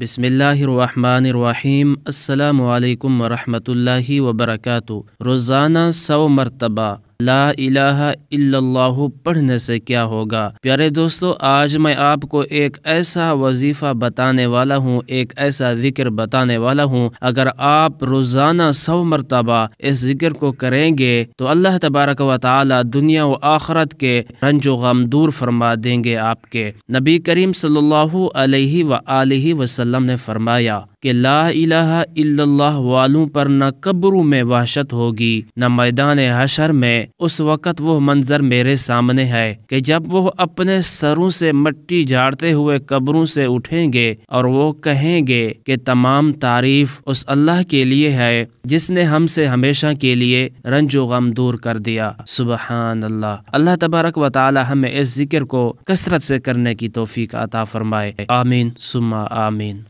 بسم اللہ الرحمن الرحیم السلام علیکم ورحمۃ اللہ وبرکاتہ روزانہ سو مرتبہ لا الہ الا اللہ پڑھنے سے کیا ہوگا پیارے دوستو آج میں آپ کو ایک ایسا وظیفہ بتانے والا ہوں ایک ایسا ذکر بتانے والا ہوں اگر آپ روزانہ سو مرتبہ اس ذکر کو کریں گے تو اللہ تبارک و تعالی دنیا و آخرت کے رنج و غم دور فرما دیں گے آپ کے نبی کریم صلی اللہ علیہ و وسلم نے فرمایا کہ لا الہ الا اللہ والوں پر نہ قبروں میں وحشت ہوگی نہ میدان حشر میں اس وقت وہ منظر میرے سامنے ہے کہ جب وہ اپنے سروں سے مٹی جھاڑتے ہوئے قبروں سے اٹھیں گے اور وہ کہیں گے کہ تمام تعریف اس اللہ کے لیے ہے جس نے ہم سے ہمیشہ کے لیے رنج و غم دور کر دیا سبحان اللہ اللہ تبارک و تعالی ہمیں اس ذکر کو کثرت سے کرنے کی توفیق عطا فرمائے آمین سما آمین